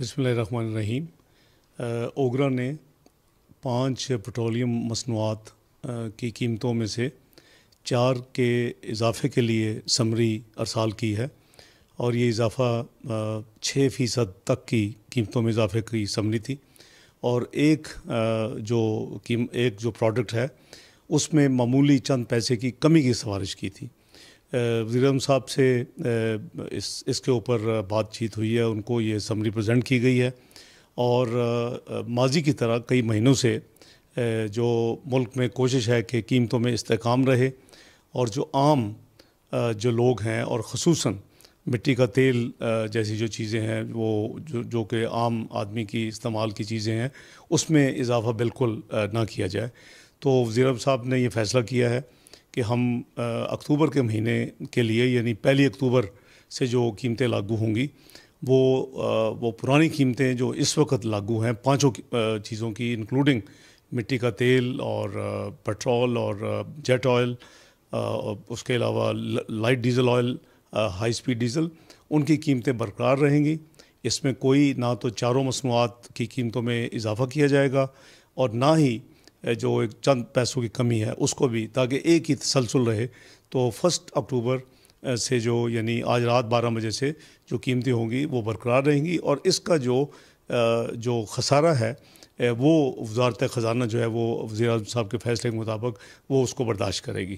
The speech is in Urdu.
بسم اللہ الرحمن الرحیم اوگرا نے پانچ پٹرولیم مصنوعات کی قیمتوں میں سے چار کے اضافے کے لیے سمری ارسال کی ہے اور یہ اضافہ چھ فیصد تک کی قیمتوں میں اضافے کی سمری تھی اور ایک جو ایک جو پروڈکٹ ہے اس میں معمولی چند پیسے کی کمی کی سفارش کی تھی اعظم صاحب سے اس کے اوپر بات چیت ہوئی ہے ان کو یہ سمری پریزنٹ کی گئی ہے اور ماضی کی طرح کئی مہینوں سے جو ملک میں کوشش ہے کہ قیمتوں میں استحکام رہے اور جو عام جو لوگ ہیں اور خصوصاً مٹی کا تیل جیسی جو چیزیں ہیں وہ جو کہ عام آدمی کی استعمال کی چیزیں ہیں اس میں اضافہ بالکل نہ کیا جائے تو وزیر صاحب نے یہ فیصلہ کیا ہے کہ ہم اکتوبر کے مہینے کے لیے یعنی پہلی اکتوبر سے جو قیمتیں لاگو ہوں گی وہ وہ پرانی قیمتیں جو اس وقت لاگو ہیں پانچوں چیزوں کی انکلوڈنگ مٹی کا تیل اور پٹرول اور جیٹ آئل اس کے علاوہ light diesel oil high speed diesel ان کی قیمتیں برقرار رہیں گی اس میں کوئی نہ تو چاروں مصنوعات کی قیمتوں میں اضافہ کیا جائے گا اور نہ ہی جو ایک چند پیسوں کی کمی ہے اس کو بھی تاکہ ایک ہی تسلسل رہے تو فسٹ اکتوبر سے جو یعنی آج رات بارہ بجے سے جو قیمتی ہوں گی وہ برقرار رہیں گی اور اس کا جو جو خسارہ ہے وہ وزارت خزانہ جو ہے وہ وزیر اعظم صاحب کے فیصلے کے مطابق وہ اس کو برداشت کرے گی